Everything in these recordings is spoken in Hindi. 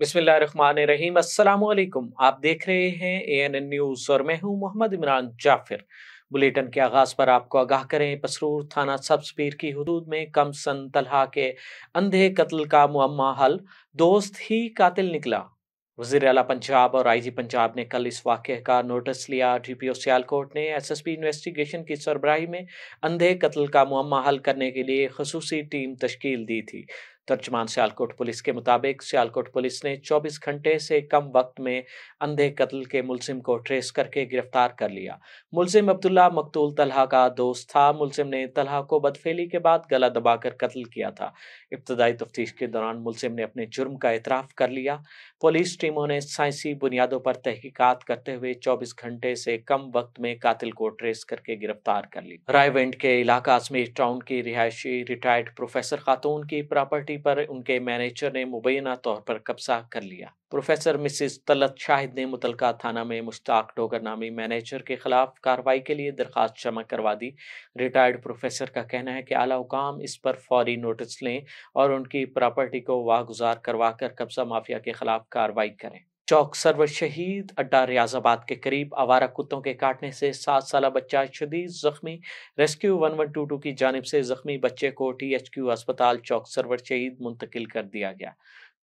बिस्मिल्लाम आप देख रहे हैं ए एन एन न्यूज़ और मैं हूं मोहम्मद इमरान जाफिर बुलेटिन के आगाज़ पर आपको आगाह करें पसरूर थाना सब्सपीर की हदूद में कम सन तलहा के अंधे कत्ल का मुम्मा हल दोस्त ही कातिल निकला वजीर अला पंजाब और आईजी पंजाब ने कल इस वाक़े का नोटिस लिया डी पी ओ सियालकोट ने एस एस पी इन्वेस्टिगेशन की सरबराही में अंधे कत्ल का मुम्मा हल करने के लिए खसूसी टीम तश्कील दी थी तर्जमान सियालकोट पुलिस के मुताबिक सियालकोट पुलिस ने 24 घंटे से कम वक्त में अंधे कत्ल के मुलजिम को ट्रेस करके गिरफ्तार कर लिया मुलजिम अब्दुल्ला मकतूल तलहा का दोस्त था मुलजिम ने तलहा को बदफेली के बाद गला दबाकर कत्ल किया था इब्तदाई तफ्तीश के दौरान मुलजिम ने अपने जुर्म का इतराफ़ कर लिया पुलिस टीमों ने साइंसी बुनियादों पर तहकीकात करते हुए 24 घंटे से कम वक्त में कातिल को ट्रेस करके गिरफ्तार कर ली रायवेंट के इलाका अजमेर टाउन की रिहायशी रिटायर्ड प्रोफेसर खातून की प्रॉपर्टी पर उनके मैनेजर ने मुबैना तौर पर कब्जा कर लिया प्रोफेसर मिसिस तलत शाहिद ने मुतलका थाना में मुश्ताक डोगर नामी मैनेजर के खिलाफ कार्रवाई के लिए दरखास्त जमा करवा दी रिटायर्ड प्रोफेसर का कहना है कि आला हुकाम इस पर फौरी नोटिस लें और उनकी प्रॉपर्टी को वागुजार करवा कर कब्जा माफिया के खिलाफ कार्रवाई करें चौक सर्व शहीद अड्डा रियाजाबाद के करीब आवारा कुत्तों के काटने से सात साल बच्चा शदीद जख्मी rescue one one two two की जानब से जख्मी बच्चे को टी एच क्यू अस्पताल चौक सरवर शहीद मुंतकिल कर दिया गया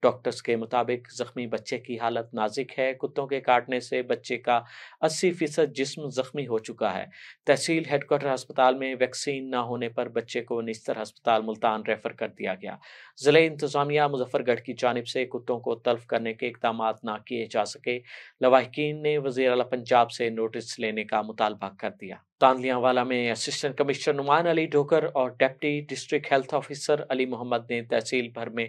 डॉक्टर्स के मुताबिक जख्मी बच्चे की हालत नाजिक है कुत्तों के काटने से बच्चे का 80 फीसद जिसम जख्मी हो चुका है तहसील हेडक्वार्टर अस्पताल में वैक्सीन न होने पर बच्चे को निस्तर अस्पताल मुल्तान रेफर कर दिया गया ज़िले इंतजामिया मुजफ्फरगढ़ की जानब से कुत्तों को तल्फ करने के इकदाम न किए जा सके लवाहकिन ने वजी अला पंजाब से नोटिस लेने का मुतालबा कर दिया तानलियावाला में असिस्टेंट कमिश्नर नुमान अली ढोकर और deputy district health officer Ali Mohammad ने तहसील भर में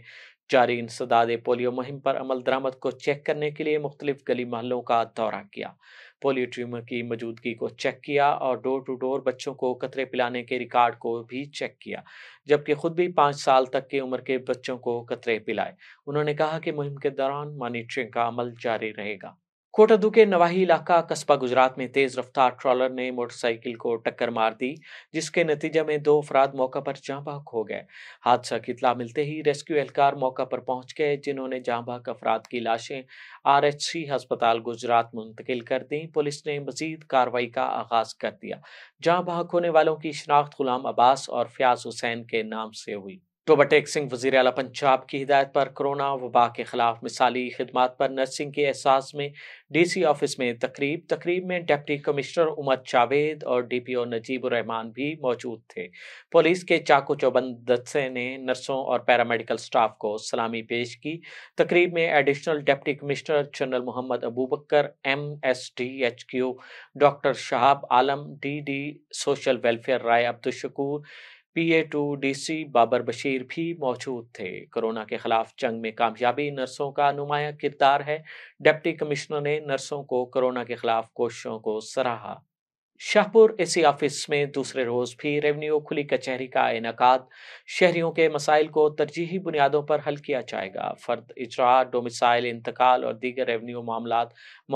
जारी इंसदाद पोलियो मुहिम पर अमल दरामद को चेक करने के लिए मुख्तलिफ गली महलों का दौरा किया पोलियो ट्यूमर की मौजूदगी को चेक किया और डोर टू डोर बच्चों को कतरे पिलाने के रिकॉर्ड को भी चेक किया जबकि खुद भी पाँच साल तक की उम्र के बच्चों को कतरे पिलाए उन्होंने कहा कि मुहिम के दौरान मॉनिटरिंग का अमल जारी रहेगा कोटादू के नवाही इलाका कस्बा गुजरात में तेज रफ्तार ट्रॉलर ने मोटरसाइकिल को टक्कर मार दी जिसके नतीजे में दो अफराद मौका पर जहां बाग हो गए हादसा की इतला मिलते ही रेस्क्यू एहलकार मौका पर पहुंच गए जिन्होंने जहां बाहक अफराद की लाशें आरएचसी अस्पताल गुजरात मुंतकिल कर दी पुलिस ने मजीद कार्रवाई का आगाज कर दिया जहां बाहक होने वालों की शिनाख्त गुलाम अब्बास और फयाज हुसैन के नाम से हुई टोबा टेक सिंह वजीर अला पंजाब की हिदायत पर कोरोना वबा के खिलाफ मिसाली खदमात पर नर्सिंग के एहसास में डी सी ऑफिस में तकरीब तकरीब में डिप्टी कमिश्नर उमर जावेद और डी पी ओ नजीबुररहमान भी मौजूद थे पुलिस के चाकू चौबंद दस्से ने नर्सों और पैरामेडिकल स्टाफ को सलामी पेश की तकरीब में additional deputy commissioner general Mohammad Abubakar M S D H Q doctor Shahab Alam D D social welfare Rai Abdul Shakoor P A to D C Babar Bashir भी मौजूद थे कोरोना के खिलाफ जंग में कामयाबी नर्सों का नुमाया किरदार है डिप्टी कमिश्नर ने नर्सों को कोरोना के खिलाफ कोशिशों को सराहा शाहपुर एसी ऑफिस में दूसरे रोज भी रेवेन्यू खुली कचहरी का इनका शहरियों के मसाइल को तरजीही बुनियादों पर हल किया जाएगा फर्द इजरा डोमिसाइल इंतकाल और दीगर रेवेन्यू मामला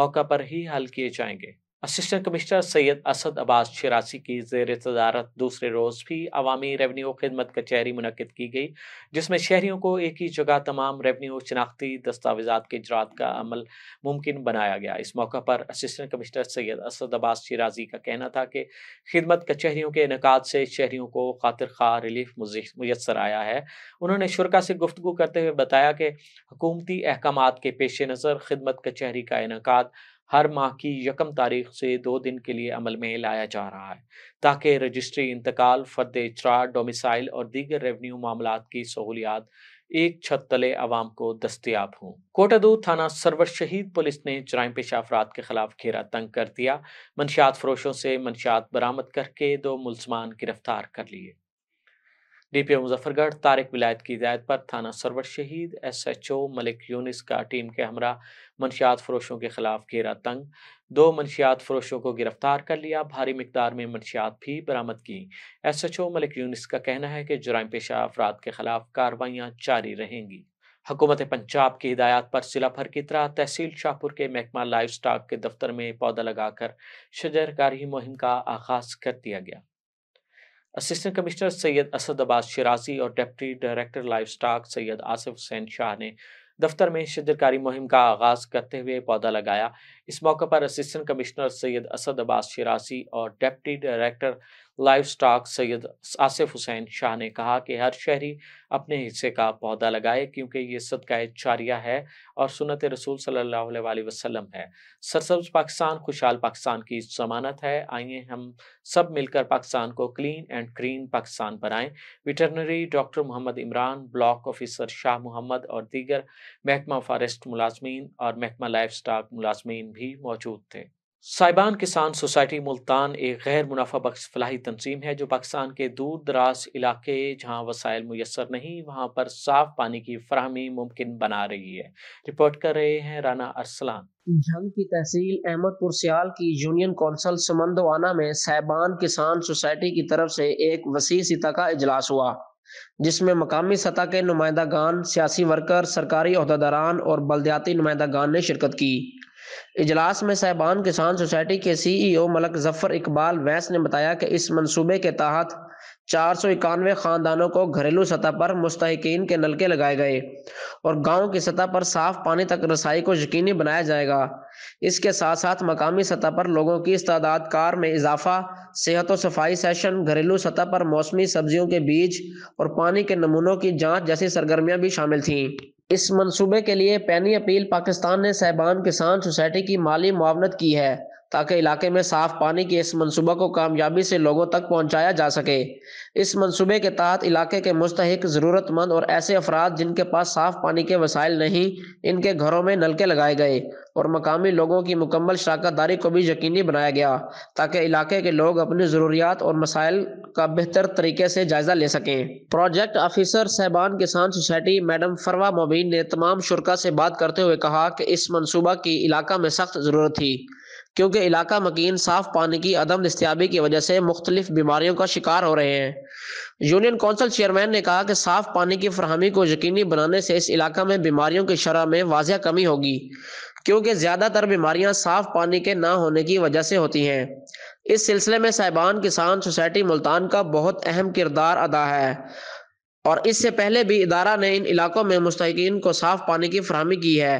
मौका पर ही हल किए जाएंगे असिस्टेंट कमिश्नर सैयद असद अब्बास शिरासी की जेर सदारत दूसरे रोज़ भी अवामी रेवन्यू खिदमत कचहरी मुनद की गई जिसमें शहरीों को एक ही जगह तमाम रेवन्यू शनाख्ती दस्तावेजा के इजरात का अमल मुमकिन बनाया गया इस मौका पर असिस्टेंट कमिश्नर सैयद असद अब्बास शिराजी का कहना था कि खिदमत कचहरीों के इनका से शहरीों को खातिर खा रिलीफ मैसर आया है उन्होंने शुरा से गुफ्तु करते हुए बताया कि हकूमती अहकाम के पेश नज़र खिदमत कचहरी का इनका हर माह की यकम तारीख से दो दिन के लिए अमल में लाया जा रहा है ताकि रजिस्ट्री इंतकाल फर्द इजरा डोमिसाइल और दीगर रेवन्यू मामला की सहूलियात एक छत तले आवाम को दस्तियाब हों कोटादू थाना सरवर शहीद पुलिस ने जराइम पेशा अफराद के खिलाफ घेरा तंग कर दिया मनशात फरोशों से मनशात बरामद करके दो मुलजमान गिरफ्तार कर लिए डीपीओ मुजफ्फरगढ़ तारिक विलायत की हिदायत पर थाना सरवर शहीद एसएचओ मलिक यूनिस का टीम के हमरा मनशियात फरोशों के खिलाफ घेरा तंग दो मनशियात फरोशों को गिरफ्तार कर लिया भारी मकदार में मनशियात भी बरामद की एसएचओ मलिक यूनिस का कहना है कि जुराम पेशा अफराद के खिलाफ कार्रवाइयाँ जारी रहेंगी हुकूमत पंजाब की हिदायत पर जिला भर की तरह तहसील शाहपुर के महकमा लाइफ स्टाक के दफ्तर में पौधा लगाकर शजरकारी मुहिम का आगाज कर दिया गया असिस्टेंट कमिश्नर सैयद असद अब्बास शराजी और deputy director livestock Syed Asif Hussain Shah ने दफ्तर में शिदकारी मुहिम का आगाज करते हुए पौधा लगाया इस मौके पर असिस्टेंट कमिश्नर सैयद असद अब्बास शिरासी और deputy director livestock Syed Asif Hussain Shah ने कहा कि हर शहरी अपने हिस्से का पौधा लगाए क्योंकि ये सदका चारिया है और सुनत रसूल सल्लल्लाहु वसलम है सरसब्ज पाकिस्तान खुशहाल पाकिस्तान की जमानत है आइए हम सब मिलकर पाकिस्तान को क्लीन एंड ग्रीन पाकिस्तान बनाएं veterinary doctor Mohammad Imran block officer Shah Mohammad और दीगर महकमा फॉरेस्ट मुलाजमीन और महकमा लाइफ स्टाक मुलाजमीन भी मौजूद थे साइबान किसान सोसाइटी मुल्तान एक गैर मुनाफा बख्श फलाही तनजीम है जो पाकिस्तान के दूर दराज इलाके जहाँ वसायल मैसर नहीं वहाँ पर साफ पानी की फरहमी मुमकिन बना रही है रिपोर्ट कर रहे हैं राना अरसलान जंग की तहसील अहमदपुर सियाल की यूनियन कौंसल समंदवाना में साइबान किसान सोसाइटी की तरफ से एक वसी सतह का इजलास हुआ जिसमें मकामी सतह के नुमाइंदा गान सियासी वर्कर सरकारी अहदेदारान और बलदयाती नुमाइंदा गान ने शिरकत की इजलास में साहिबान किसान सोसाइटी के सीईओ e मलक जफर इकबाल वैस ने बताया कि इस मंसूबे के तहत चार सौ इक्यानवे खानदानों को घरेलू सतह पर मुस्तकिन के नलके लगाए गए और गाँव की सतह पर साफ पानी तक रसाई को यकीनी बनाया जाएगा इसके साथ साथ मकामी सतह पर लोगों की तादाद कार में इजाफा सेहत और सफाई सेशन घरेलू सतह पर मौसमी सब्जियों के बीज और पानी के नमूनों की जाँच जैसी सरगर्मियाँ भी शामिल थीं इस मंसूबे के लिए पैनी अपील पाकिस्तान ने साहिबान किसान सोसाइटी की माली मुआवनत की है ताकि इलाके में साफ पानी के इस मनसूबा को कामयाबी से लोगों तक पहुंचाया जा सके इस मनसूबे के तहत इलाके के मुस्तक ज़रूरतमंद और ऐसे अफराद जिनके पास साफ पानी के वसाइल नहीं इनके घरों में नलके लगाए गए और मकामी लोगों की मुकम्मल शाकतदारी को भी यकीनी बनाया गया ताकि इलाके के लोग अपनी ज़रूरियात और मसाइल का बेहतर तरीके से जायज़ा ले सकें प्रोजेक्ट ऑफिसर साहबान किसान सोसाइटी मैडम फरवा मोबीन ने तमाम शुरा से बात करते हुए कहा कि इस मनसूबा की इलाका में सख्त ज़रूरत थी क्योंकि इलाका मकीन साफ पानी की अदम दस्तियाबी की वजह से मुख्तलिफ बीमारियों का शिकार हो रहे हैं यूनियन कौंसिल चेयरमैन ने कहा कि साफ पानी की फरहमी को यकीनी बनाने से इस इलाका में बीमारियों की शरह में वाजह कमी होगी क्योंकि ज़्यादातर बीमारियां साफ पानी के ना होने की वजह से होती हैं इस सिलसिले में साहिबान किसान सोसाइटी मुल्तान का बहुत अहम किरदार अदा है और इससे पहले भी इदारा ने इन इलाकों में मुस्तकिन को साफ पानी की फरहमी की है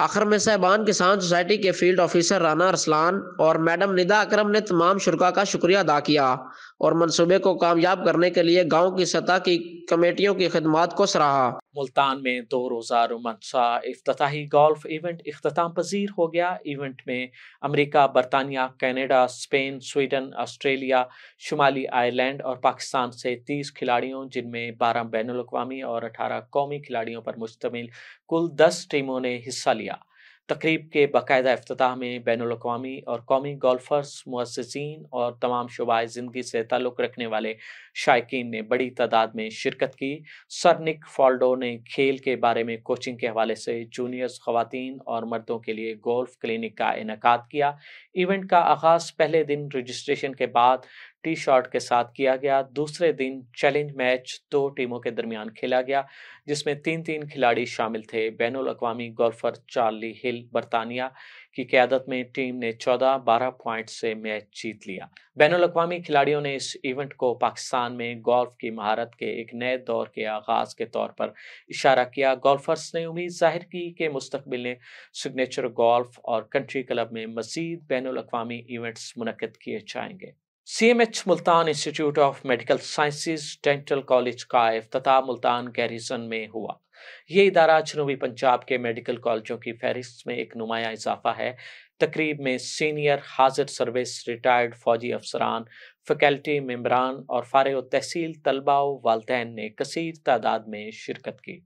आखिर में साहबान किसान सोसाइटी के फील्ड ऑफिसर राना अरसलान और मैडम निदा अकरम ने तमाम शुरा का शुक्रिया अदा किया और मनसूबे को कामयाब करने के लिए गाँव की सतह की कमेटियों की खदमात को सराहा मुल्तान में दो रोज़ा रोमांसा अफ्ताही गोल्फ इवेंट अख्ताम पजीर हो गया इवेंट में अमरीका बरतानिया कैनेडा स्पेन स्वीडन आस्ट्रेलिया शुमाली आयरलैंड और पाकिस्तान से तीस खिलाड़ियों जिनमें बारह बैन अवी और अठारह कौमी खिलाड़ियों पर मुश्तमिल कुल दस टीमों ने हिस्सा लिया तकरीब के बाकायदा अफ्ताह में बैन अवी और कौमी गोल्फर्स मुसिन और तमाम शुबाए ज़िंदगी से ताल्लुक़ रखने वाले शायकीन ने बड़ी तादाद में शिरकत की सर निक फॉल्डो ने खेल के बारे में कोचिंग के हवाले से जूनियर्स खवतिन और मर्दों के लिए गोल्फ क्लिनिक का इनका किया इवेंट का आगाज़ पहले दिन रजिस्ट्रेशन के बाद टी शॉट के साथ किया गया दूसरे दिन चैलेंज मैच दो टीमों के दरमियान खेला गया जिसमें तीन तीन खिलाड़ी शामिल थे बैन अवी गोल्फर चार्ली हिल बरतानिया की क्यादत में टीम ने 14-12 पॉइंट से मैच जीत लिया बैन अवी खिलाड़ियों ने इस इवेंट को पाकिस्तान में गोल्फ की महारत के एक नए दौर के आगाज के तौर पर इशारा किया गोल्फर्स ने उम्मीद जाहिर की कि मुस्तबिल ने सिग्नेचर गोल्फ और कंट्री क्लब में मजीद बैन अवी इवेंट्स मुनद किए जाएंगे CMH Multan institute of medical sciences dental college का अफ्ताह मुल्तान गैरिसन में हुआ ये इदारा जनूबी पंजाब के मेडिकल कॉलेजों की फहरिस्त में एक नुमाया इजाफा है तकरीब में सीनियर हाजिर सर्विस रिटायर्ड फौजी अफसरान फैकल्टी मम्बरान और फ़ारग तहसील तलबा वालदेन ने कसर तादाद में शिरकत की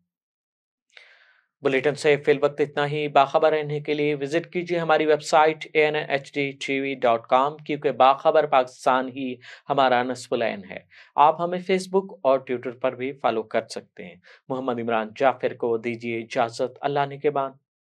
बुलेटिन से फिल वक्त इतना ही बाखबर रहने के लिए विजिट कीजिए हमारी website A N H D T V dot com क्योंकि बाखबर पाकिस्तान ही हमारा नसबुल है आप हमें फेसबुक और ट्विटर पर भी फॉलो कर सकते हैं मोहम्मद इमरान जाफिर को दीजिए इजाज़त अल्लाह ने के बाद